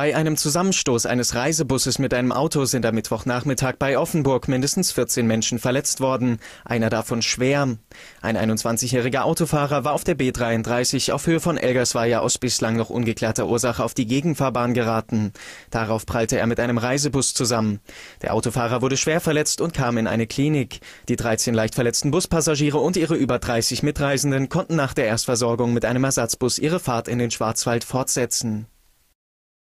Bei einem Zusammenstoß eines Reisebusses mit einem Auto sind am Mittwochnachmittag bei Offenburg mindestens 14 Menschen verletzt worden, einer davon schwer. Ein 21-jähriger Autofahrer war auf der B33 auf Höhe von Elgersweier aus bislang noch ungeklärter Ursache auf die Gegenfahrbahn geraten. Darauf prallte er mit einem Reisebus zusammen. Der Autofahrer wurde schwer verletzt und kam in eine Klinik. Die 13 leicht verletzten Buspassagiere und ihre über 30 Mitreisenden konnten nach der Erstversorgung mit einem Ersatzbus ihre Fahrt in den Schwarzwald fortsetzen.